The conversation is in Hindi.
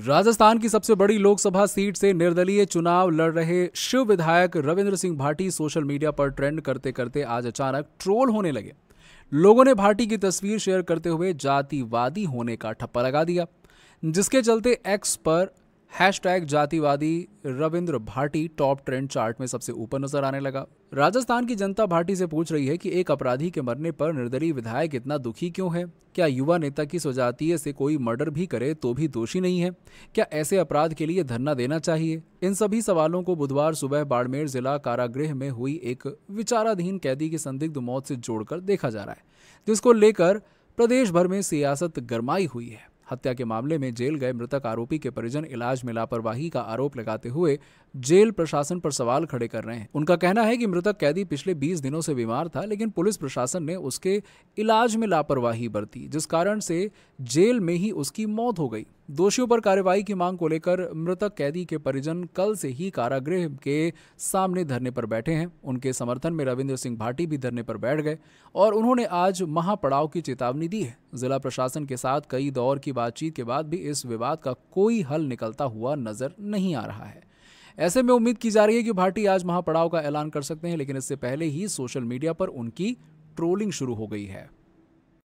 राजस्थान की सबसे बड़ी लोकसभा सीट से निर्दलीय चुनाव लड़ रहे शिव विधायक रविंद्र सिंह भाटी सोशल मीडिया पर ट्रेंड करते करते आज अचानक ट्रोल होने लगे लोगों ने भाटी की तस्वीर शेयर करते हुए जातिवादी होने का ठप्पा लगा दिया जिसके चलते एक्स पर हैश टैग जातिवादी Ravindra Bhati top trend chart में सबसे ऊपर नजर आने लगा राजस्थान की जनता भाटी से पूछ रही है कि एक अपराधी के मरने पर निर्दलीय विधायक इतना दुखी क्यों है क्या युवा नेता की स्वजातीय से कोई मर्डर भी करे तो भी दोषी नहीं है क्या ऐसे अपराध के लिए धरना देना चाहिए इन सभी सवालों को बुधवार सुबह बाड़मेर जिला कारागृह में हुई एक विचाराधीन कैदी की संदिग्ध मौत से जोड़कर देखा जा रहा है जिसको लेकर प्रदेश भर में सियासत गरमाई हुई है हत्या के मामले में जेल गए मृतक आरोपी के परिजन इलाज में लापरवाही का आरोप लगाते हुए जेल प्रशासन पर सवाल खड़े कर रहे हैं उनका कहना है कि मृतक कैदी पिछले 20 दिनों से बीमार था लेकिन पुलिस प्रशासन ने उसके इलाज में लापरवाही बरती जिस कारण से जेल में ही उसकी मौत हो गई दोषियों पर कार्रवाई की मांग को लेकर मृतक कैदी के परिजन कल से ही कारागृह के सामने धरने पर बैठे हैं उनके समर्थन में रविंद्र सिंह भाटी भी धरने पर बैठ गए और उन्होंने आज महापड़ाव की चेतावनी दी है जिला प्रशासन के साथ कई दौर की बातचीत के बाद भी इस विवाद का कोई हल निकलता हुआ नजर नहीं आ रहा है ऐसे में उम्मीद की जा रही है कि भाटी आज महापड़ाव का ऐलान कर सकते हैं लेकिन इससे पहले ही सोशल मीडिया पर उनकी ट्रोलिंग शुरू हो गई है